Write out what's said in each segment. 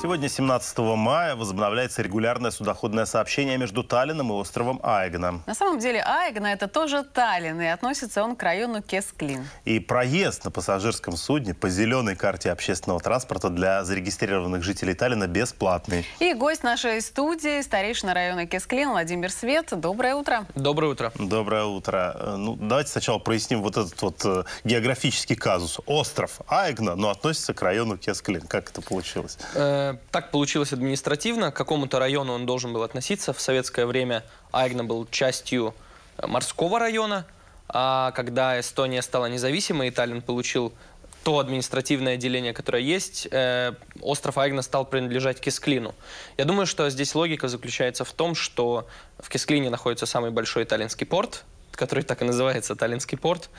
Сегодня, 17 мая, возобновляется регулярное судоходное сообщение между Таллином и островом Айгна. На самом деле Айгна – это тоже Таллин, и относится он к району Кесклин. И проезд на пассажирском судне по зеленой карте общественного транспорта для зарегистрированных жителей Таллина бесплатный. И гость нашей студии – старейшина района Кесклин Владимир Свет. Доброе утро. Доброе утро. Доброе утро. Э, ну, давайте сначала проясним вот этот вот э, географический казус. Остров Айгна, но относится к району Кесклин. Как это получилось? Э, так получилось административно. К какому-то району он должен был относиться. В советское время Айгна был частью э, морского района. А когда Эстония стала независимой, Таллин получил то административное отделение, которое есть, э, остров Айгна стал принадлежать Кисклину. Я думаю, что здесь логика заключается в том, что в Кисклине находится самый большой таллинский порт, который так и называется Таллинский порт.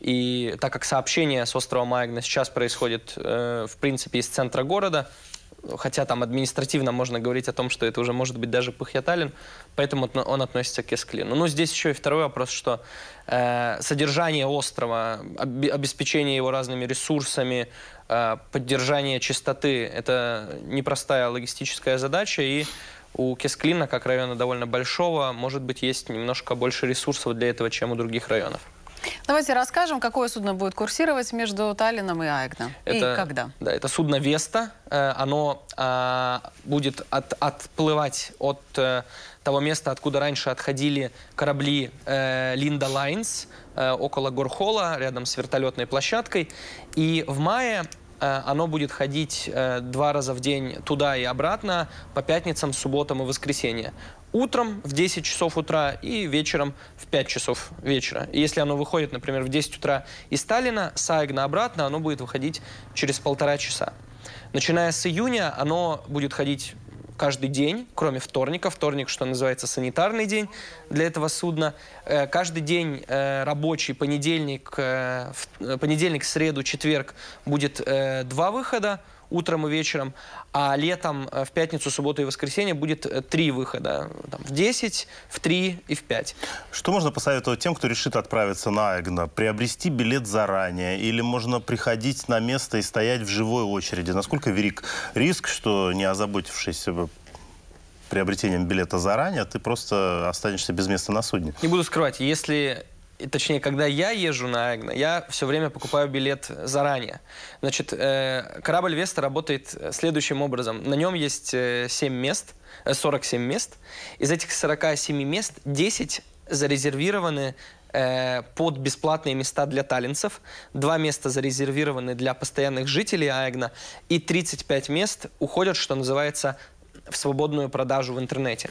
И так как сообщение с острова Айгна сейчас происходит, э, в принципе, из центра города, хотя там административно можно говорить о том, что это уже может быть даже Пыхьяталин, поэтому он относится к Эсклину. Но ну, здесь еще и второй вопрос, что э, содержание острова, обеспечение его разными ресурсами, э, поддержание чистоты – это непростая логистическая задача, и у Кесклина, как района довольно большого, может быть, есть немножко больше ресурсов для этого, чем у других районов. Давайте расскажем, какое судно будет курсировать между Таллином и Айгном. Это, и когда? Да, это судно «Веста». Э, оно а, будет от, отплывать от э, того места, откуда раньше отходили корабли э, «Линда Лайнс», около Горхола, рядом с вертолетной площадкой. И в мае оно будет ходить два раза в день туда и обратно по пятницам, субботам и воскресенье утром в 10 часов утра и вечером в 5 часов вечера. И если оно выходит, например, в 10 утра из Сталина, Сайгна обратно, оно будет выходить через полтора часа. Начиная с июня оно будет ходить каждый день, кроме вторника. Вторник, что называется, санитарный день для этого судна. Э, каждый день э, рабочий, понедельник, э, понедельник, среду, четверг будет два выхода утром и вечером, а летом э, в пятницу, субботу и воскресенье будет э, три выхода. Там, в 10, в 3 и в 5. Что можно посоветовать тем, кто решит отправиться на Эгна? Приобрести билет заранее или можно приходить на место и стоять в живой очереди? Насколько велик риск, что не озаботившись э, приобретением билета заранее, ты просто останешься без места на судне? Не буду скрывать, если точнее, когда я езжу на Агна, я все время покупаю билет заранее. Значит, э, корабль Веста работает э, следующим образом. На нем есть 7 э, мест, 47 мест. Из этих 47 мест 10 зарезервированы под бесплатные места для таллинцев, два места зарезервированы для постоянных жителей Аэгна, и 35 мест уходят, что называется, в свободную продажу в интернете.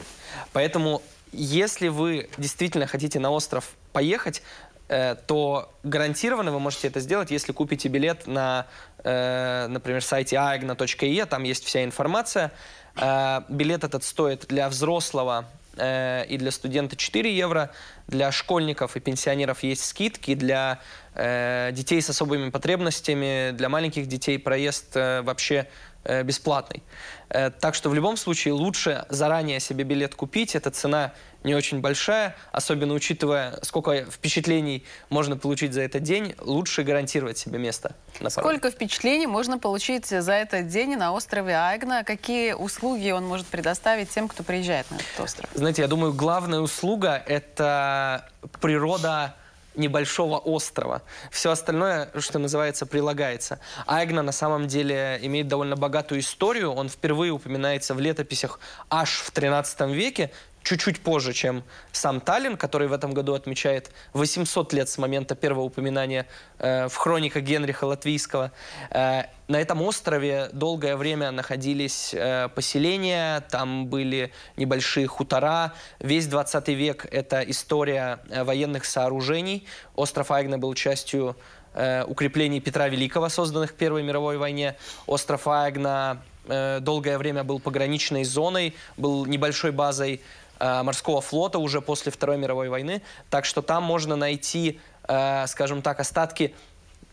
Поэтому если вы действительно хотите на остров поехать, э, то гарантированно вы можете это сделать, если купите билет на, э, например, сайте aegna.ie, там есть вся информация. Э, билет этот стоит для взрослого и для студента 4 евро, для школьников и пенсионеров есть скидки, для детей с особыми потребностями, для маленьких детей проезд вообще э, бесплатный. Э, так что в любом случае лучше заранее себе билет купить. Эта цена не очень большая, особенно учитывая, сколько впечатлений можно получить за этот день, лучше гарантировать себе место. На сколько впечатлений можно получить за этот день на острове Айгна? Какие услуги он может предоставить тем, кто приезжает на этот остров? Знаете, я думаю, главная услуга – это природа небольшого острова. Все остальное, что называется, прилагается. Айгна на самом деле имеет довольно богатую историю. Он впервые упоминается в летописях аж в 13 веке, чуть-чуть позже, чем сам Таллин, который в этом году отмечает 800 лет с момента первого упоминания э, в хрониках Генриха Латвийского. Э, на этом острове долгое время находились э, поселения, там были небольшие хутора. Весь 20 век — это история э, военных сооружений. Остров Айгна был частью э, укреплений Петра Великого, созданных в Первой мировой войне. Остров Айгна э, долгое время был пограничной зоной, был небольшой базой Э, морского флота уже после Второй мировой войны. Так что там можно найти, э, скажем так, остатки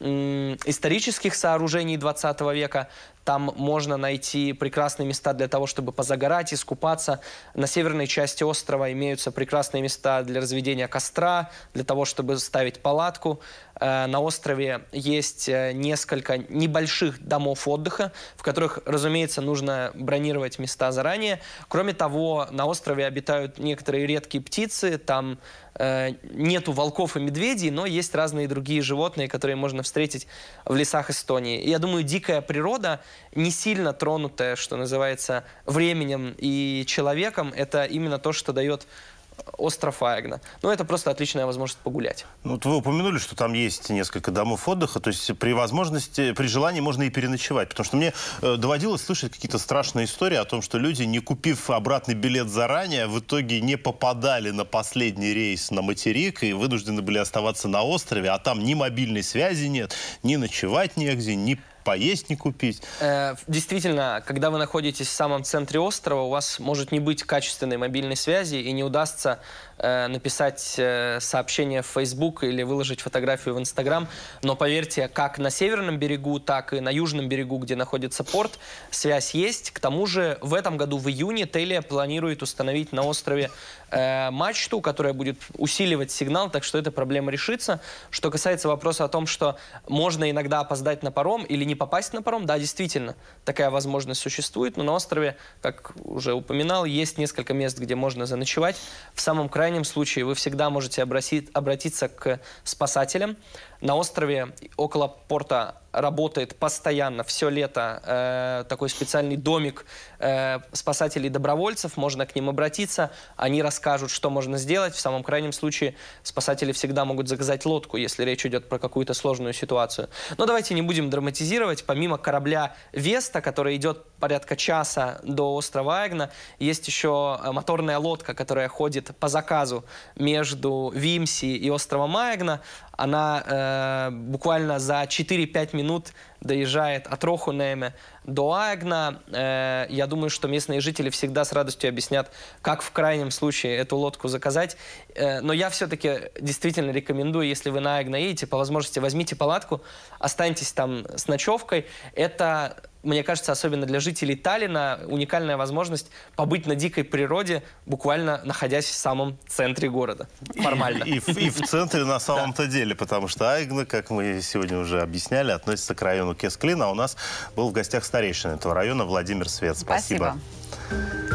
исторических сооружений 20 века, там можно найти прекрасные места для того, чтобы позагорать, искупаться. На северной части острова имеются прекрасные места для разведения костра, для того, чтобы ставить палатку. Э, на острове есть э, несколько небольших домов отдыха, в которых, разумеется, нужно бронировать места заранее. Кроме того, на острове обитают некоторые редкие птицы, там э, нету волков и медведей, но есть разные другие животные, которые можно встретить в лесах Эстонии. Я думаю, дикая природа не сильно тронутое, что называется, временем и человеком, это именно то, что дает э, остров Айгна. Ну, это просто отличная возможность погулять. Ну, вот вы упомянули, что там есть несколько домов отдыха, то есть при возможности, при желании можно и переночевать, потому что мне э, доводилось слышать какие-то страшные истории о том, что люди, не купив обратный билет заранее, в итоге не попадали на последний рейс на материк и вынуждены были оставаться на острове, а там ни мобильной связи нет, ни ночевать негде, ни поесть не купить. Э, действительно, когда вы находитесь в самом центре острова, у вас может не быть качественной мобильной связи и не удастся э, написать э, сообщение в Facebook или выложить фотографию в Instagram. Но поверьте, как на северном берегу, так и на южном берегу, где находится порт, связь есть. К тому же в этом году в июне Телия планирует установить на острове э, мачту, которая будет усиливать сигнал, так что эта проблема решится. Что касается вопроса о том, что можно иногда опоздать на паром или не попасть на паром, да, действительно, такая возможность существует, но на острове, как уже упоминал, есть несколько мест, где можно заночевать. В самом крайнем случае вы всегда можете обратить, обратиться к спасателям. На острове около порта работает постоянно все лето э, такой специальный домик э, спасателей добровольцев. Можно к ним обратиться, они расскажут, что можно сделать. В самом крайнем случае спасатели всегда могут заказать лодку, если речь идет про какую-то сложную ситуацию. Но давайте не будем драматизировать. Помимо корабля Веста, который идет порядка часа до острова Агна, есть еще э, моторная лодка, которая ходит по заказу между Вимси и островом Агна. Она э, буквально за 4-5 минут доезжает от Рохунеме до Агна. Э, я думаю, что местные жители всегда с радостью объяснят, как в крайнем случае эту лодку заказать. Э, но я все-таки действительно рекомендую, если вы на Агна едете, по возможности возьмите палатку, останьтесь там с ночевкой. Это мне кажется, особенно для жителей Таллина, уникальная возможность побыть на дикой природе, буквально находясь в самом центре города. Формально. И, и, в, и в центре на самом-то да. деле, потому что Айгна, как мы сегодня уже объясняли, относится к району Кесклина, а у нас был в гостях старейшина этого района Владимир Свет. Спасибо. Спасибо.